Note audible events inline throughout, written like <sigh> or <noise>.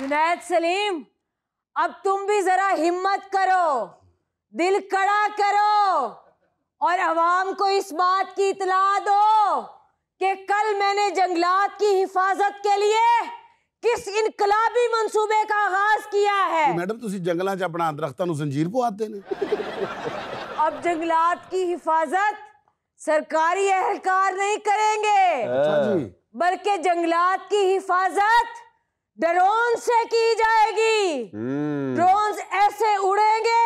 जुनैद सलीम अब तुम भी जरा हिम्मत करो दिल कड़ा करो और आवाम को इस बात की इतला दो कि कल मैंने जंगलात की हिफाजत के लिए किस इनकलाबी मंसूबे का आगाज किया है मैडम तुम ਜੰਗਲਾਂ 'ਚ ਆਪਣਾ ਦਰਖਤਾਂ ਨੂੰ ਜ਼ੰਜੀਰ ਪਵਾਤੇ ਨੇ अब जंगलात की हिफाजत सरकारी एहलकार नहीं करेंगे अच्छा बल्कि जंगलात की हिफाजत ड्रोन से की जाएगी ड्रोन हम्म। ऐसे उड़ेंगे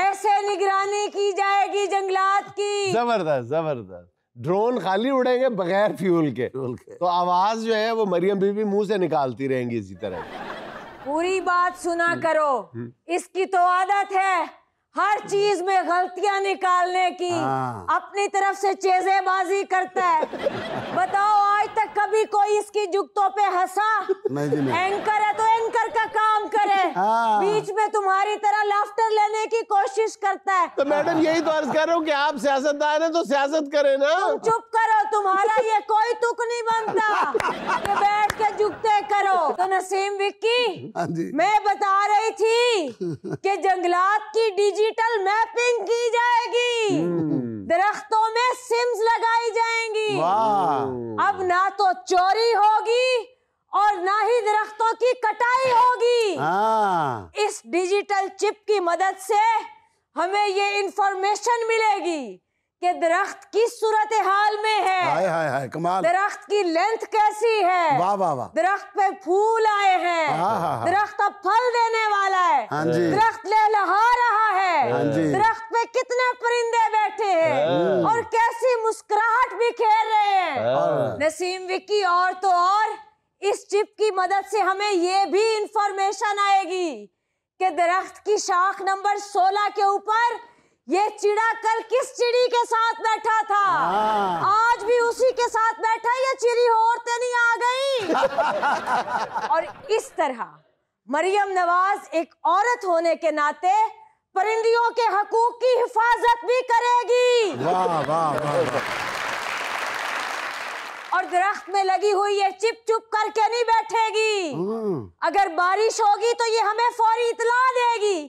ऐसे निगरानी की जाएगी जंगलात की जबरदस्त जबरदस्त ड्रोन खाली उड़ेंगे बगैर फ्यूल के तो आवाज जो है वो मरियम बीबी मुंह से निकालती रहेंगी इसी तरह पूरी बात सुना हम्म। करो हम्म। इसकी तो आदत है हर चीज में गलतियां निकालने की हाँ। अपनी तरफ से चेजेबाजी करता है <laughs> बताओ आज तक कभी कोई इसकी जुगतों पे हंसा एंकर है तो एंकर का काम करे हाँ। बीच में तुम्हारी तरह लाफ्टर लेने की कोशिश करता है तो मैडम यही तो अर्ज कर रहा हूँ कि आप सियासतदान है तो सियासत करें ना तुम चुप करो तुम्हारा ये कोई तुक नहीं बनता कि बैठ के झुकते करो तो नसीम विक्की हाँ मैं बता रही थी कि जंगलात की डिजिटल मैपिंग की जाएगी हम्म। दरख्तों में सिम्स लगाई जाएंगी अब ना तो चोरी होगी और ना ही दरख्तों की कटाई होगी हाँ। इस डिजिटल चिप की मदद से हमें ये इंफॉर्मेशन मिलेगी कि दरख्त किस सूरत हाल में है हाय हाय हाय कमाल दरख्त की लेंथ कैसी है वाह वाह वाह दरख्त पे फूल आए हैं हाँ, हाँ, हाँ। दरख्त अब फल देने वाला है हाँ जी दरख्त लहा रहा है हाँ जी दरख्त पे कितने परिंदे बैठे हैं और कैसी मुस्कुराहट भी खेल रहे हैं नसीम विक्की और तो और इस चिप की मदद से हमें ये भी इंफॉर्मेशन आएगी कि दरख्त की शाख नंबर सोलह के ऊपर ये चिड़ा कल किस चिड़ी के साथ बैठा था हाँ। आज भी उसी के साथ बैठा या चिड़ी औरतें तो नहीं आ गई <laughs> और इस तरह मरियम नवाज एक औरत होने के नाते परिंदियों के हकूक की हिफाजत भी करेगी वाह वाह वाह और दरख्त में लगी हुई ये चिप चुप करके नहीं बैठेगी हम्म। अगर बारिश होगी तो ये हमें फौरी इतला देगी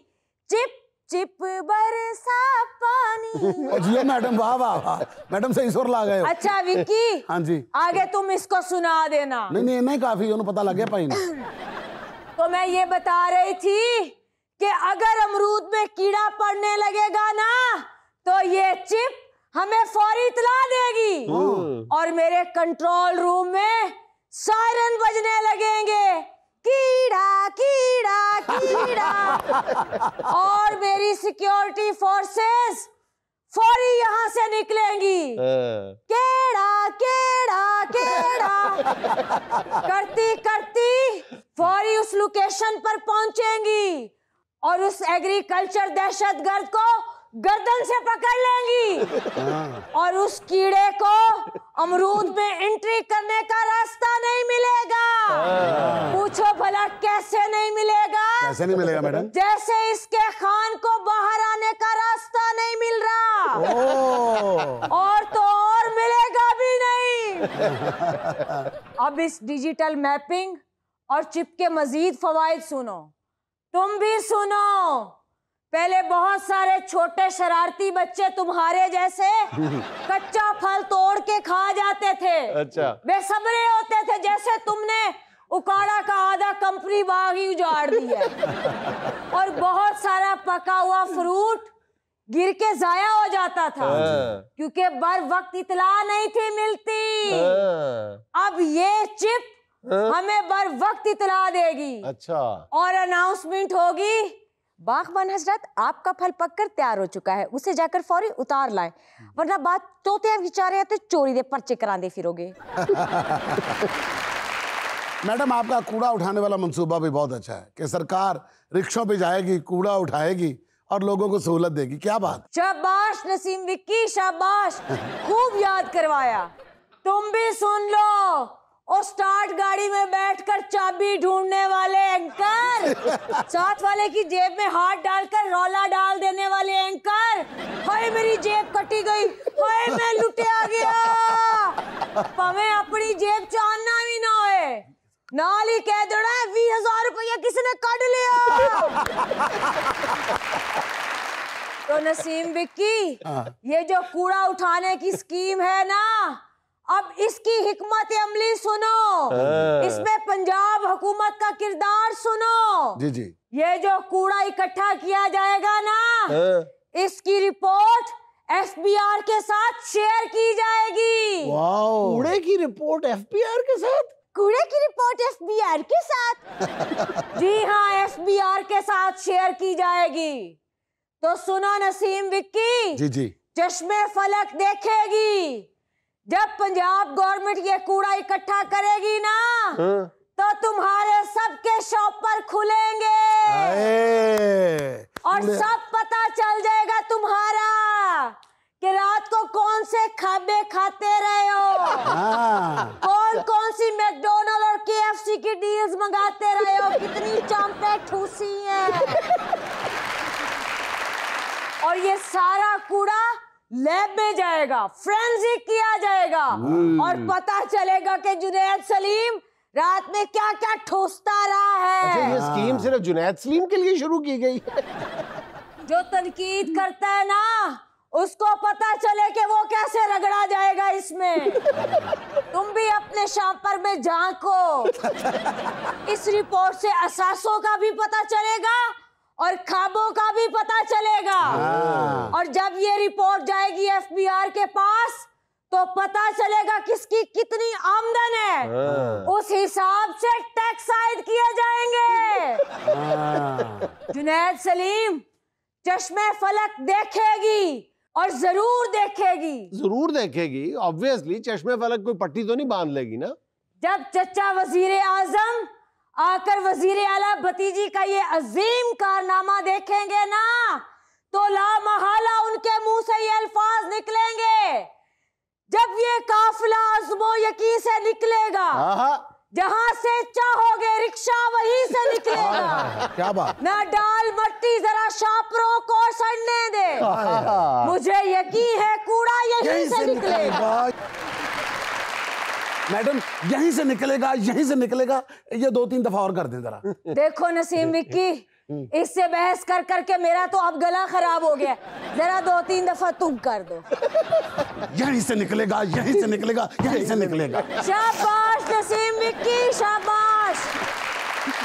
चिप चिप बरसा पानी <laughs> जियो मैडम वाह वाह वाह मैडम सही सुर ला गए हो अच्छा विक्की हां जी आगे तुम इसको सुना देना नहीं नहीं नहीं काफी उन्हें पता लग गया भाई <laughs> तो मैं ये बता रही थी कि अगर अमरूद में कीड़ा पड़ने लगेगा ना तो ये चिप हमें फौरी इतला देगी हाँ। और मेरे कंट्रोल रूम में सायरन बजने लगेंगे कीड़ा कीड़ा कीड़ा <laughs> और मेरी सिक्योरिटी फोर्सेस फौरी यहां से निकलेंगी हाँ। केड़ा केड़ा केड़ा करती करती फौरी उस लोकेशन पर पहुंचेंगी और उस एग्रीकल्चर दहशतगर्द को गर्दन से पकड़ लेंगी हाँ। और उस कीड़े को अमरूद में एंट्री करने का रास्ता नहीं मिलेगा हाँ। पूछो भला कैसे नहीं मिलेगा कैसे नहीं मिलेगा मैडम जैसे इसके खान को बाहर आने का रास्ता नहीं मिल रहा और तो और मिलेगा भी नहीं <laughs> अब इस डिजिटल मैपिंग और चिप के मजीद फवायद सुनो तुम भी सुनो पहले बहुत सारे छोटे शरारती बच्चे तुम्हारे जैसे <laughs> कच्चा फल तोड़ के खा जाते थे अच्छा बेसबरे होते थे जैसे तुमने उकाड़ा का आधा कंपनी बाग ही उजाड़ दिया <laughs> और बहुत सारा पका हुआ फ्रूट गिर के जाया हो जाता था हाँ। क्योंकि बर वक्त इतला नहीं थी मिलती हाँ। अब ये चिप हाँ। हमें बर वक्त इतला देगी अच्छा और अनाउंसमेंट होगी बागबान हजरत आपका फल पककर तैयार हो चुका है उसे जाकर फौरी उतार लाए वरना बात तोते विचारे तो चोरी दे पर्चे कराते फिरोगे <laughs> मैडम आपका कूड़ा उठाने वाला मंसूबा भी बहुत अच्छा है कि सरकार रिक्शों पे जाएगी कूड़ा उठाएगी और लोगों को सहूलत देगी क्या बात शाबाश नसीम विक्की शाबाश खूब याद करवाया तुम भी सुन लो और स्टार्ट गाड़ी में बैठकर चाबी ढूंढने वाले एंकर साथ वाले की जेब में हाथ डालकर रोला डाल देने वाले एंकर हाय मेरी जेब कटी गई हाय मैं लुटिया गया पवे अपनी जेब चाहना भी ना होए नाल ही कह है बीस हजार रुपया किसी ने कट लिया तो नसीम बिक्की हाँ। ये जो कूड़ा उठाने की स्कीम है ना अब इसकी हिकमत अमली सुनो हाँ। इसमें पंजाब हुकूमत का किरदार सुनो जी जी ये जो कूड़ा इकट्ठा किया जाएगा ना हाँ। इसकी रिपोर्ट एफबीआर के साथ शेयर की जाएगी कूड़े की रिपोर्ट एफबीआर के साथ कूड़े की रिपोर्ट एफबीआर के साथ <laughs> जी हाँ एफबीआर के साथ शेयर की जाएगी तो सुनो नसीम विक्की जी जी चश्मे फलक देखेगी जब पंजाब गवर्नमेंट ये कूड़ा इकट्ठा करेगी ना हाँ? तो तुम्हारे सबके पर खुलेंगे और सब पता चल जाएगा तुम्हारा कि रात को कौन से खाबे खाते रहे हो हाँ। कौन कौन सी मैकडोनल्ड और सी की डील्स मंगाते रहे हो कितनी चौंपे ठूसी हैं और ये सारा कूड़ा लैब में जाएगा फ्रेंसिक किया जाएगा हम्म। और पता चलेगा कि जुनेद सलीम रात में क्या क्या ठोसता रहा है अच्छा ये स्कीम हाँ। सिर्फ जुनेद सलीम के लिए शुरू की गई जो तनकीद करता है ना उसको पता चले कि वो कैसे रगड़ा जाएगा इसमें तुम भी अपने शापर में झांको इस रिपोर्ट से असासों का भी पता चलेगा और खाबों का भी पता चलेगा हाँ। और जब ये रिपोर्ट जाएगी एफबीआर के पास तो पता चलेगा किसकी कितनी आमदन है हाँ। उस हिसाब से टैक्स आयद किए जाएंगे हाँ। जुनेद सलीम चश्मे फलक देखेगी और जरूर देखेगी जरूर देखेगी ऑब्वियसली चश्मे फलक कोई पट्टी तो नहीं बांध लेगी ना जब चचा वजीर आजम आकर वजीर आला भतीजी का ये अजीम कारनामा देखेंगे ना तो ला महला उनके मुंह से ये अल्फाज निकलेंगे जब ये काफिला अजमो यकी से निकलेगा जहां से चाहोगे रिक्शा वहीं से <laughs> निकलेगा क्या बात ना डाल मट्टी जरा शापरों को सड़ने दे मुझे यकीन है कूड़ा यहीं से निकलेगा मैडम यहीं से निकलेगा यहीं से निकलेगा ये दो तीन दफा और कर दें जरा देखो नसीम विक्की इससे बहस कर करके मेरा तो अब गला खराब हो गया जरा दो तीन दफा तुम कर दो यहीं से निकलेगा यहीं से निकलेगा यहीं से निकलेगा शाबाश नसीम विक्की शाबाश